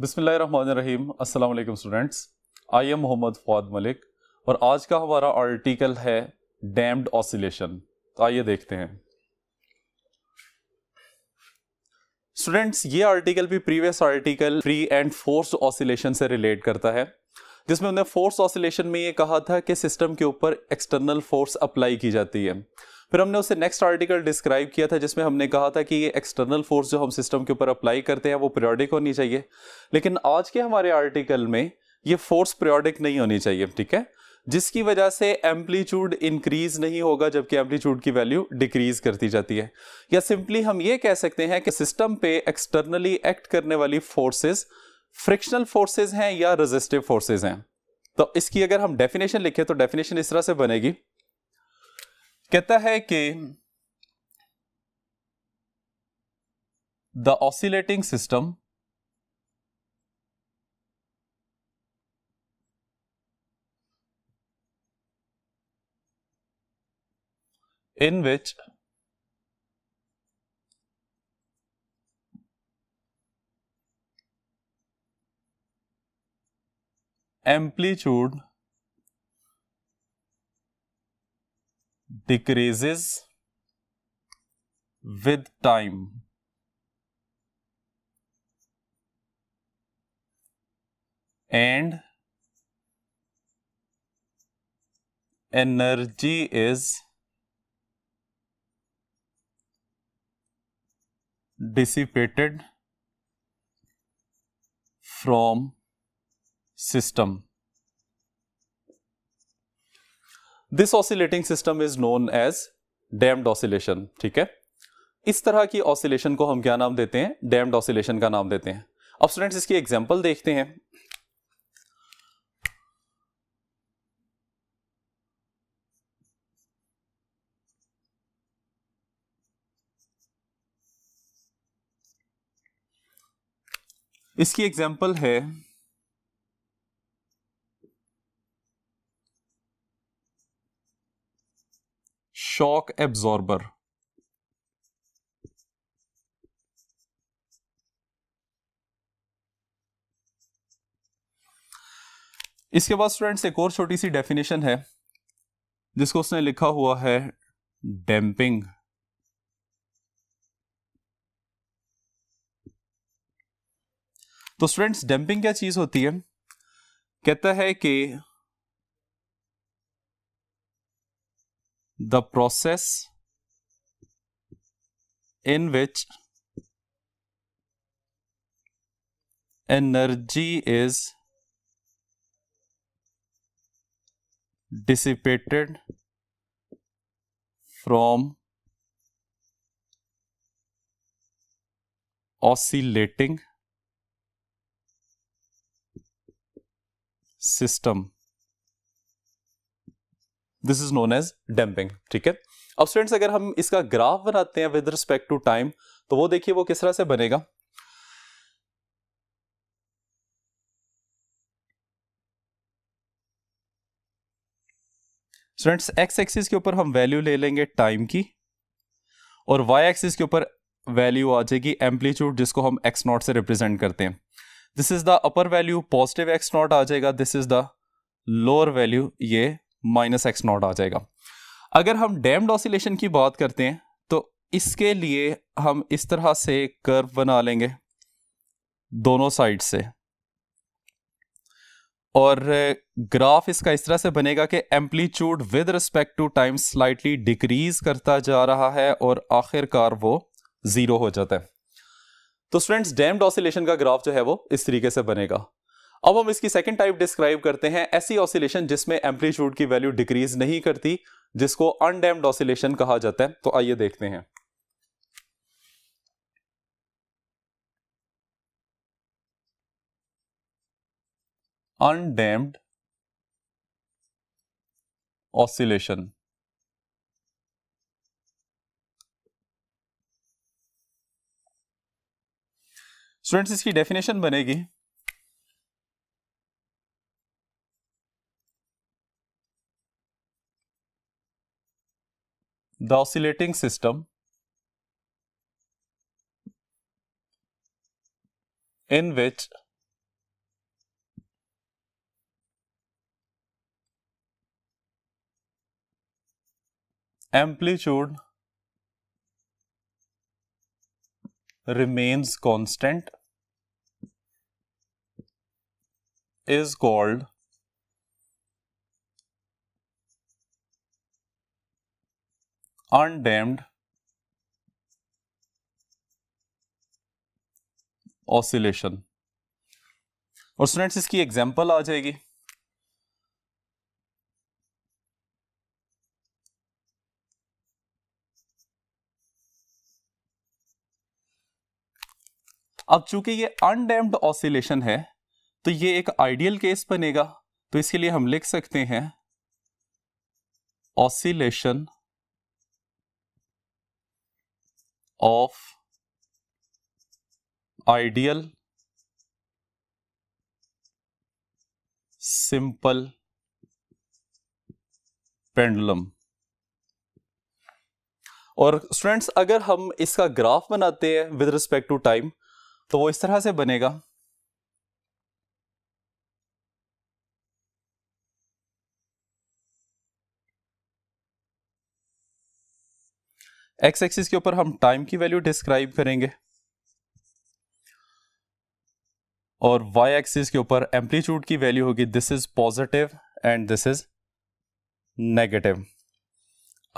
बिसमीम अल्लाम students I am Mohammad Fawad Malik और आज का हमारा आर्टिकल है डैम्ड ऑसिलेशन तो आइए देखते हैं स्टूडेंट्स ये आर्टिकल भी previous article free and force oscillation से रिलेट करता है जिसमें उन्हें फोर्स ऑसिलेशन में ये कहा था कि सिस्टम के ऊपर एक्सटर्नल फोर्स अप्लाई की जाती है फिर हमने उसे नेक्स्ट आर्टिकल डिस्क्राइब किया था जिसमें हमने कहा था कि ये एक्सटर्नल फोर्स जो हम सिस्टम के ऊपर अप्लाई करते हैं वो प्रियोडिक होनी चाहिए लेकिन आज के हमारे आर्टिकल में ये फोर्स प्रियोडिक नहीं होनी चाहिए ठीक है जिसकी वजह से एम्पलीट्यूड इंक्रीज नहीं होगा जबकि एम्पलीट्यूड की वैल्यू डिक्रीज करती जाती है या सिंपली हम ये कह सकते हैं कि सिस्टम पे एक्सटर्नली एक्ट करने वाली फोर्सेस फ्रिक्शनल फोर्सेस हैं या रेजिस्टिव फोर्सेस हैं तो इसकी अगर हम डेफिनेशन लिखें तो डेफिनेशन इस तरह से बनेगी कहता है कि the oscillating system in which amplitude decreases with time. And energy is dissipated from system. This oscillating system is known as damped oscillation ठीक है इस तरह की ऑसिलेशन को हम क्या नाम देते हैं डैम्ड ऑसिलेशन का नाम देते हैं अब स्टूडेंट्स इसकी एग्जाम्पल देखते हैं इसकी एग्जाम्पल है shock absorber इसके बाद स्टूडेंट्स एक और छोटी सी डेफिनेशन है जिसको उसने लिखा हुआ है डैम्पिंग तो स्टूडेंट्स डैम्पिंग क्या चीज होती है कहता है कि the process in which energy is dissipated from oscillating system this is known as damping ठीक है अब स्टूडेंट्स अगर हम इसका ग्राफ बनाते हैं विद रिस्पेक्ट टू टाइम तो वो देखिए वो किस तरह से बनेगा स्टूडेंट्स एक्स एक्सिस के ऊपर हम वैल्यू ले लेंगे टाइम की और वाई एक्सिस के ऊपर वैल्यू आ जाएगी एम्पलीट्यूड जिसको हम एक्स नॉट से रिप्रेजेंट करते हैं this is the upper value positive X not आ जाएगा this is the lower value ये माइनस एक्स नॉट आ जाएगा अगर हम डैम्ड ऑसिलेशन की बात करते हैं तो इसके लिए हम इस तरह से कर्व बना लेंगे दोनों साइड से और ग्राफ इसका इस तरह से बनेगा कि amplitude with respect to time slightly decrease करता जा रहा है और आखिरकार वो ज़ीरो हो जाता है तो स्टूडेंट्स डैम्ड ऑसिलेशन का ग्राफ जो है वो इस तरीके से बनेगा अब हम इसकी सेकेंड टाइप डिस्क्राइब करते हैं ऐसी ऑसिलेशन जिसमें एम्पलीट्यूड की वैल्यू डिक्रीज नहीं करती जिसको अनडैम्ड ऑसिलेशन कहा जाता है तो आइए देखते हैं अनडैम्ड ऑसिलेशन स्टूडेंट्स इसकी डेफिनेशन बनेगी the oscillating system in which amplitude remains constant is called undamped oscillation और स्टूडेंट्स इसकी एग्जांपल आ जाएगी अब चूंकि ये अनडैम्ड ऑसिलेशन है तो ये एक आइडियल केस बनेगा तो इसके लिए हम लिख सकते हैं oscillation of ideal simple pendulum और स्टूडेंट्स अगर हम इसका ग्राफ बनाते हैं विद रिस्पेक्ट टू टाइम तो वो इस तरह से बनेगा एक्स एक्सिस के ऊपर हम टाइम की वैल्यू डिस्क्राइब करेंगे और वाई एक्सिस के ऊपर एम्पलीट्यूड की वैल्यू होगी this is positive and this is negative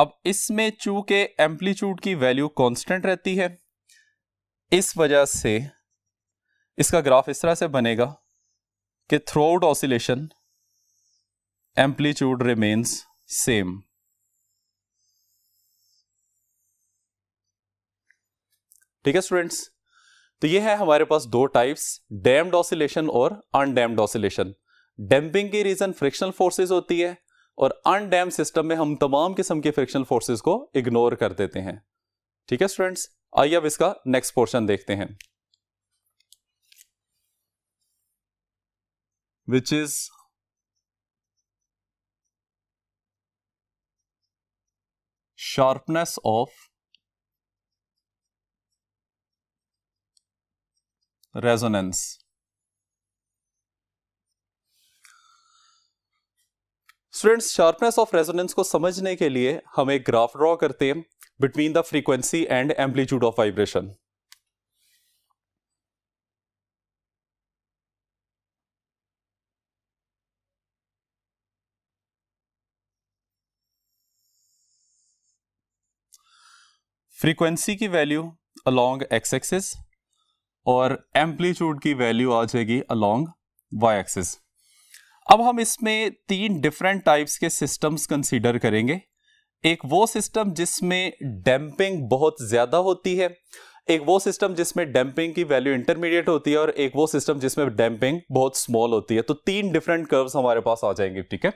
अब इसमें चूंकि एम्पलीट्यूड की वैल्यू कांस्टेंट रहती है इस वजह से इसका ग्राफ इस तरह से बनेगा कि throughout oscillation amplitude remains same ठीक है स्टूडेंट्स तो ये है हमारे पास दो टाइप्स डैम्ड ऑसिलेशन और अनडैम्ड ऑसिलेशन डैम्पिंग की रीजन फ्रिक्शनल फोर्सेस होती है और अनडैम सिस्टम में हम तमाम किस्म के फ्रिक्शनल फोर्सेस को इग्नोर कर देते हैं ठीक है स्टूडेंट्स आइए अब इसका नेक्स्ट पोर्शन देखते हैं which is sharpness of resonance students sharpness of resonance को समझने के लिए हम एक ग्राफ ड्रॉ करते हैं between the frequency and amplitude of vibration frequency की वैल्यू अलोंग एक्स एक्सिस और एम्पलीट्यूड की वैल्यू आ जाएगी अलोंग वाई एक्सिस अब हम इसमें तीन डिफरेंट टाइप्स के सिस्टम्स कंसीडर करेंगे एक वो सिस्टम जिसमें डैम्पिंग बहुत ज़्यादा होती है एक वो सिस्टम जिसमें डैम्पिंग की वैल्यू इंटरमीडिएट होती है और एक वो सिस्टम जिसमें डैम्पिंग बहुत स्मॉल होती है तो तीन डिफरेंट कर्व्स हमारे पास आ जाएंगे ठीक है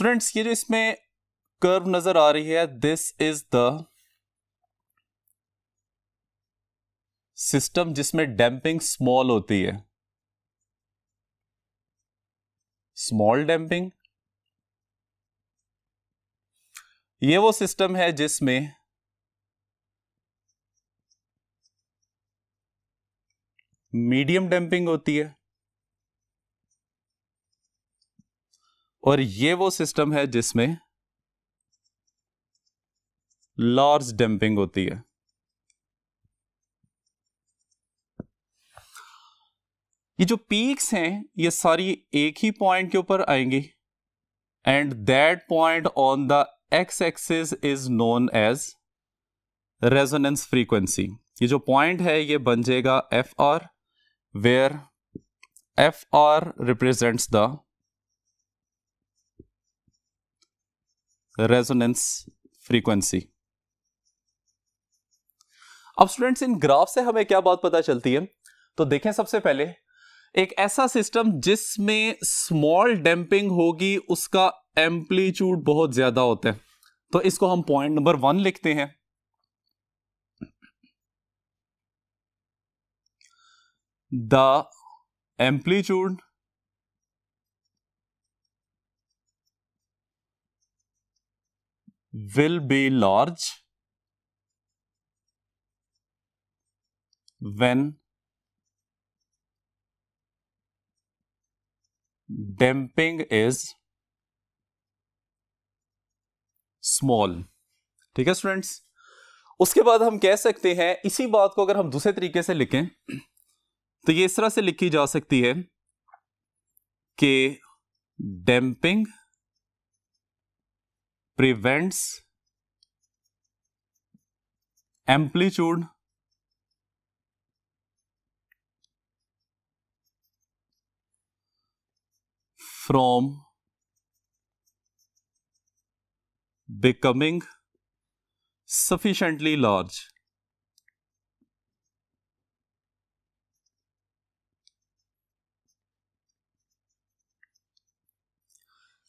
स्टूडेंट्स ये जो इसमें कर्व नजर आ रही है दिस इज द सिस्टम जिसमें डैम्पिंग स्मॉल होती है स्मॉल डैम्पिंग ये वो सिस्टम है जिसमें मीडियम डैम्पिंग होती है और ये वो सिस्टम है जिसमें लार्ज डंपिंग होती है ये जो पीक्स हैं ये सारी एक ही पॉइंट के ऊपर आएंगी and that point on the X axis is known as resonance frequency ये जो पॉइंट है ये बन जाएगा F R where F R represents the resonance frequency अब स्टूडेंट्स इन ग्राफ से हमें क्या बात पता चलती है तो देखें सबसे पहले एक ऐसा सिस्टम जिसमें स्मॉल डैम्पिंग होगी उसका एम्पलीट्यूड बहुत ज्यादा होता है तो इसको हम पॉइंट नंबर वन लिखते हैं the amplitude will be large when damping is small ठीक है स्टूडेंट्स उसके बाद हम कह सकते हैं इसी बात को अगर हम दूसरे तरीके से लिखें तो ये इस तरह से लिखी जा सकती है कि damping prevents amplitude from becoming sufficiently large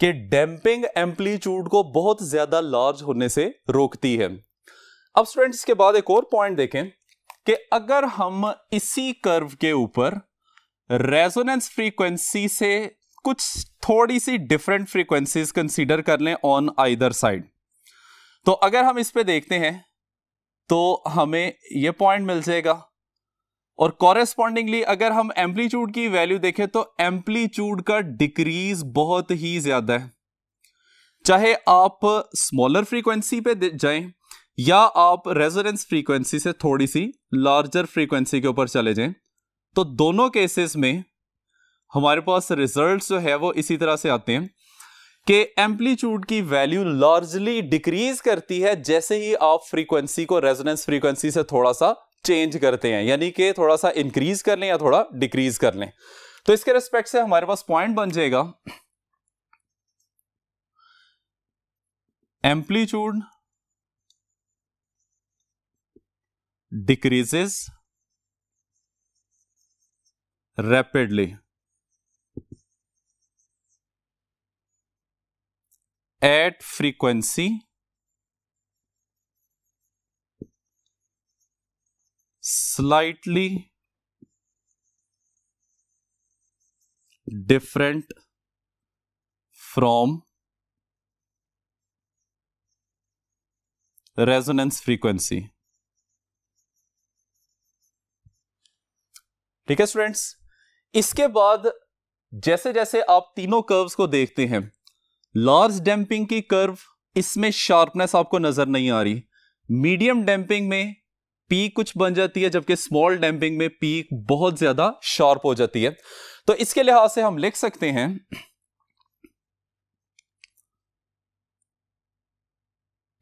कि डैम्पिंग एम्पलीट्यूड को बहुत ज्यादा लार्ज होने से रोकती है अब स्टूडेंट्स इसके बाद एक और पॉइंट देखें कि अगर हम इसी कर्व के ऊपर रेजोनेंस फ्रीक्वेंसी से कुछ थोड़ी सी डिफरेंट फ्रीक्वेंसीज कंसीडर कर लें ऑन आइदर साइड तो अगर हम इस पे देखते हैं तो हमें ये पॉइंट मिल जाएगा और कॉरेस्पॉन्डिंगली अगर हम एम्पलीट्यूड की वैल्यू देखें तो एम्पलीट्यूड का डिक्रीज बहुत ही ज्यादा है चाहे आप स्मॉलर फ्रीक्वेंसी पे जाएं या आप रेजोनेंस फ्रीक्वेंसी से थोड़ी सी लार्जर फ्रीक्वेंसी के ऊपर चले जाएं तो दोनों केसेस में हमारे पास रिजल्ट जो है वो इसी तरह से आते हैं कि एम्पलीट्यूड की वैल्यू लार्जली डिक्रीज करती है जैसे ही आप फ्रीक्वेंसी को रेजोनेंस फ्रीक्वेंसी से थोड़ा सा चेंज करते हैं यानी कि थोड़ा सा इंक्रीज कर लें या थोड़ा डिक्रीज कर लें तो इसके रिस्पेक्ट से हमारे पास पॉइंट बन जाएगा amplitude decreases rapidly at frequency slightly different from resonance frequency ठीक है स्टूडेंट्स इसके बाद जैसे जैसे आप तीनों कर्व्स को देखते हैं लार्ज डैम्पिंग की कर्व इसमें शार्पनेस आपको नजर नहीं आ रही मीडियम डैम्पिंग में पी कुछ बन जाती है जबकि स्मॉल डैम्पिंग में पी बहुत ज्यादा शार्प हो जाती है तो इसके लिहाज से हम लिख सकते हैं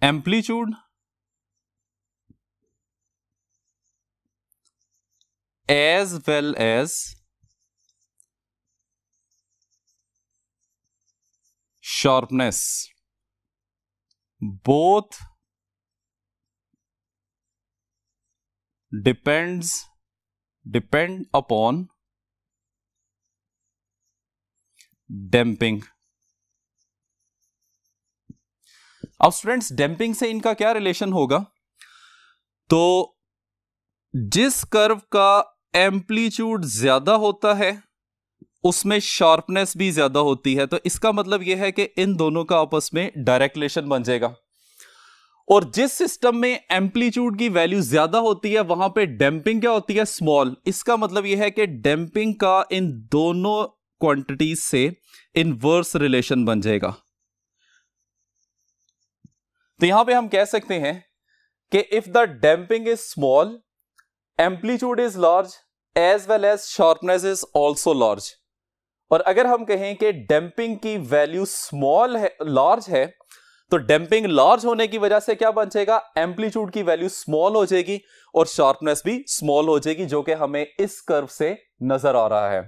amplitude as well as sharpness both depends depend upon damping अब स्टूडेंट्स डैम्पिंग से इनका क्या रिलेशन होगा तो जिस कर्व का एम्पलीट्यूड ज्यादा होता है उसमें शार्पनेस भी ज्यादा होती है तो इसका मतलब यह है कि इन दोनों का आपस में डायरेक्ट रिलेशन बन जाएगा और जिस सिस्टम में एम्पलीट्यूड की वैल्यू ज्यादा होती है वहां पे डैम्पिंग क्या होती है स्मॉल इसका मतलब यह है कि डैम्पिंग का इन दोनों क्वांटिटीज से इनवर्स रिलेशन बन जाएगा तो यहां पे हम कह सकते हैं कि if the damping is small amplitude is large as well as sharpness is also large और अगर हम कहें कि डैम्पिंग की वैल्यू स्मॉल है लार्ज है तो डैम्पिंग लार्ज होने की वजह से क्या बन जाएगा एम्पलीट्यूड की वैल्यू स्मॉल हो जाएगी और शार्पनेस भी स्मॉल हो जाएगी जो कि हमें इस कर्व से नजर आ रहा है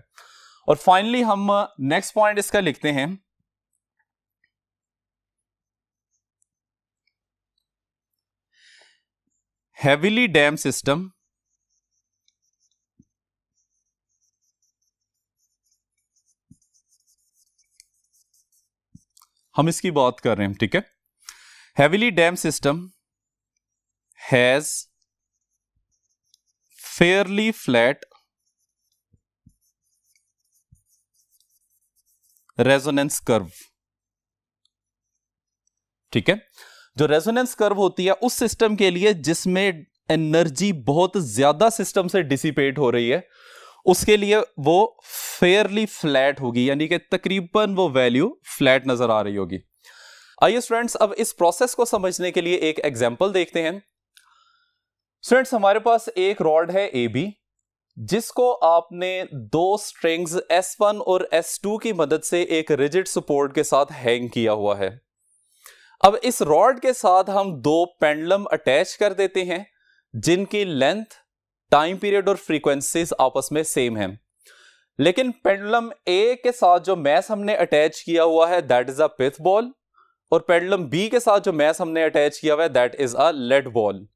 और फाइनली हम नेक्स्ट पॉइंट इसका लिखते हैं heavily डैम सिस्टम हम इसकी बात कर रहे हैं ठीक है heavily damped system has fairly flat resonance curve ठीक है जो रेजोनेंस कर्व होती है उस सिस्टम के लिए जिसमें एनर्जी बहुत ज्यादा सिस्टम से डिसिपेट हो रही है उसके लिए वो फेयरली फ्लैट होगी यानी कि तकरीबन वो वैल्यू फ्लैट नजर आ रही होगी आइए स्टूडेंट्स अब इस प्रोसेस को समझने के लिए एक एग्जाम्पल देखते हैं स्टूडेंट्स हमारे पास एक रॉड है ए बी जिसको आपने दो स्ट्रिंग्स S1 और S2 की मदद से एक रिजिड सपोर्ट के साथ हैंग किया हुआ है अब इस रॉड के साथ हम दो पेंडलम अटैच कर देते हैं जिनकी लेंथ टाइम पीरियड और फ्रीक्वेंसीज आपस में सेम हैं लेकिन पेंडुलम ए के साथ जो मैस हमने अटैच किया हुआ है that is a pith ball और पेंडुलम बी के साथ जो मैस हमने अटैच किया हुआ है that is a lead ball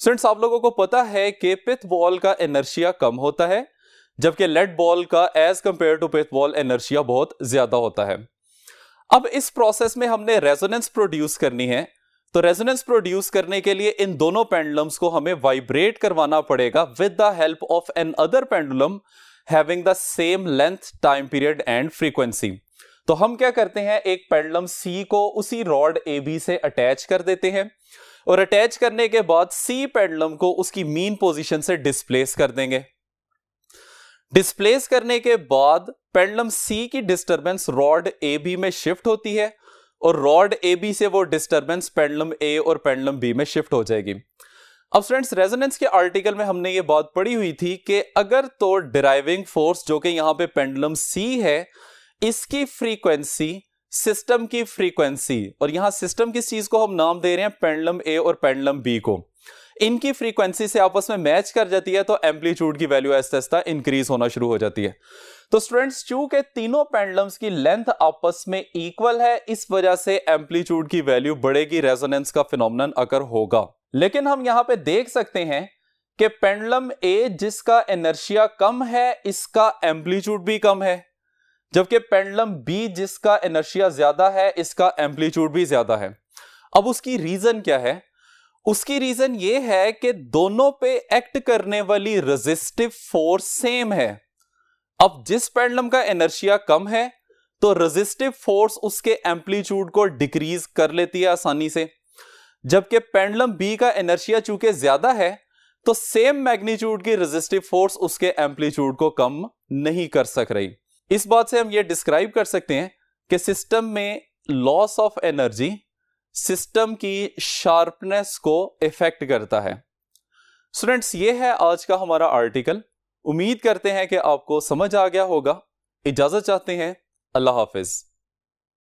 students आप लोगों को पता है कि पिथ बॉल का एनर्शिया कम होता है जबकि लेड बॉल का as compare to pith ball inertia बहुत ज्यादा होता है अब इस प्रोसेस में हमने रेजोनेंस प्रोड्यूस करनी है तो रेजोनेंस प्रोड्यूस करने के लिए इन दोनों पेंडुलम्स को हमें वाइब्रेट करवाना पड़ेगा with the help of an other pendulum having the same length time period and frequency तो हम क्या करते हैं एक पेंडलम सी को उसी रॉड ए बी से अटैच कर देते हैं और अटैच करने के बाद सी पेंडलम को उसकी मीन पोजीशन से डिस्प्लेस कर देंगे डिस्प्लेस करने के बाद पेंडलम सी की डिस्टरबेंस रॉड ए बी में शिफ्ट होती है और रॉड ए बी से वो डिस्टरबेंस पेंडलम ए और पेंडलम बी में शिफ्ट हो जाएगी अब फ्रेंड्स रेजोनेंस के आर्टिकल में हमने ये बात पढ़ी हुई थी कि अगर तो डिराइविंग फोर्स जो कि यहां पे पेंडुलम सी है इसकी फ्रीक्वेंसी सिस्टम की फ्रीक्वेंसी और यहां सिस्टम किस चीज को हम नाम दे रहे हैं पेंडुलम ए और पेंडुलम बी को इनकी फ्रीक्वेंसी से आपस में मैच कर जाती है तो एम्पलीट्यूड की वैल्यू ऐसा इंक्रीज होना शुरू हो जाती है तो स्टूडेंट्स चूंकि तीनों पेंडलम्स की लेंथ आपस में इक्वल है इस वजह से एम्पलीट्यूड की वैल्यू बढ़ेगी रेजोनेंस का फिनोमन अगर होगा लेकिन हम यहां पे देख सकते हैं कि पेंडलम ए जिसका एनर्शिया कम है इसका एम्पलीट्यूड भी कम है जबकि पेंडलम बी जिसका एनर्शिया ज्यादा है इसका एम्पलीट्यूड भी ज्यादा है अब उसकी रीजन क्या है उसकी रीजन ये है कि दोनों पे एक्ट करने वाली रेजिस्टिव फोर्स सेम है अब जिस पेंडलम का एनर्शिया कम है तो रेजिस्टिव फोर्स उसके एम्पलीट्यूड को डिक्रीज कर लेती है आसानी से जबकि पेंडलम बी का एनर्शिया चूंकि ज्यादा है तो सेम मैग्नीट्यूड की रेजिस्टिव फोर्स उसके एम्पलीट्यूड को कम नहीं कर सक रही इस बात से हम ये डिस्क्राइब कर सकते हैं कि सिस्टम में लॉस ऑफ एनर्जी सिस्टम की शार्पनेस को इफेक्ट करता है स्टूडेंट्स ये है आज का हमारा आर्टिकल उम्मीद करते हैं कि आपको समझ आ गया होगा इजाजत चाहते हैं अल्लाह हाफिज़